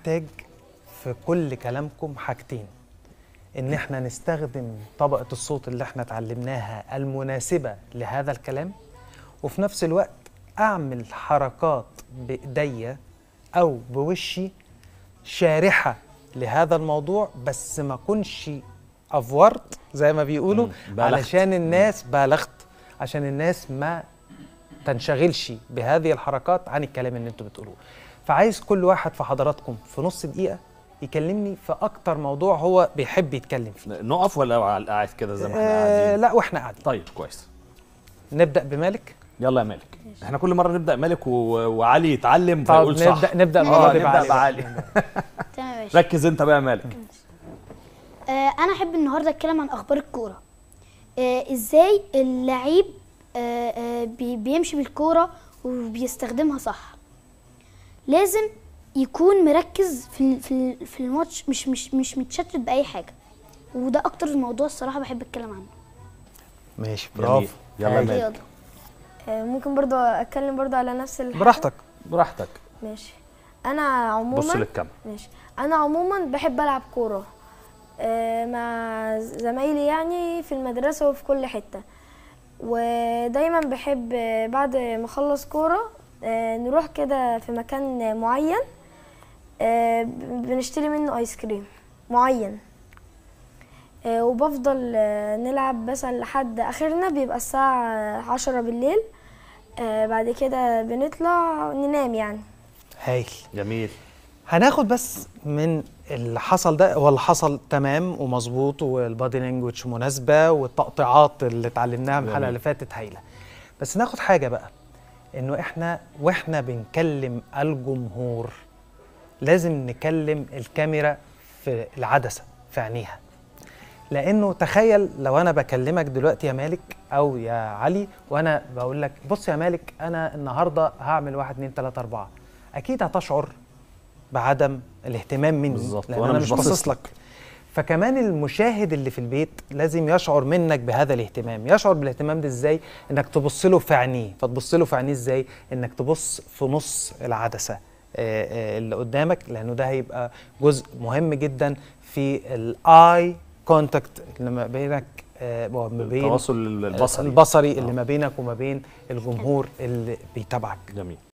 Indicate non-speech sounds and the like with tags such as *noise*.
محتاج في كل كلامكم حاجتين ان احنا نستخدم طبقه الصوت اللي احنا اتعلمناها المناسبه لهذا الكلام وفي نفس الوقت اعمل حركات بايديا او بوشي شارحه لهذا الموضوع بس ما اكونش افورت زي ما بيقولوا علشان الناس بالغت عشان الناس ما تنشغلش بهذه الحركات عن الكلام اللي انتوا بتقولوه فعايز كل واحد في حضراتكم في نص دقيقه يكلمني في اكتر موضوع هو بيحب يتكلم فيه نقف ولا قاعد كده زي ما احنا آه، قاعدين لا واحنا قاعدين طيب كويس نبدا بمالك يلا يا مالك احنا كل مره نبدا مالك و... وعلي يتعلم طيب فيقول نبدأ صح نبدا آه، المره دي بعلي, بعلي. *laughs* تمام ركز انت بقى يا مالك آه انا احب النهارده اتكلم عن اخبار الكوره آه ازاي اللعيب آه, آه، بيمشي بالكوره وبيستخدمها صح لازم يكون مركز في في في الماتش مش مش مش متشتت باي حاجه وده اكتر موضوع الصراحه بحب اتكلم عنه ماشي برافو يلا مالك آه، ممكن برضو اتكلم برضو على نفس الحاجه براحتك براحتك ماشي انا عموما بص للكاميرا ماشي انا عموما بحب العب كوره آه، مع زمايلي يعني في المدرسه وفي كل حته ودايما بحب آه، بعد ما اخلص كوره آه، نروح كده في مكان معين آه، بنشتري منه ايس كريم معين آه، وبفضل نلعب مثلا لحد اخرنا بيبقى الساعة عشرة بالليل بعد كده بنطلع ننام يعني هايل جميل هناخد بس من اللي حصل ده هو اللي حصل تمام ومظبوط والبادي لانجوج مناسبه والتقطيعات اللي اتعلمناها من الحلقه اللي فاتت هايله بس ناخد حاجه بقى انه احنا واحنا بنكلم الجمهور لازم نكلم الكاميرا في العدسه في عينيها لانه تخيل لو انا بكلمك دلوقتي يا مالك او يا علي وانا بقول لك بص يا مالك انا النهارده هعمل 1 2 3 4 اكيد هتشعر بعدم الاهتمام مني بالظبط لان انا مش باصص لك فكمان المشاهد اللي في البيت لازم يشعر منك بهذا الاهتمام يشعر بالاهتمام ده ازاي انك تبص له في عينيه فتبص له في عينيه ازاي انك تبص في نص العدسه آه، آه، اللي قدامك لانه ده هيبقى جزء مهم جدا في الاي كونتاكت اللي ما بينك آه، ما بين التواصل البصري البصري اللي ما بينك وما بين الجمهور اللي بيتابعك جميل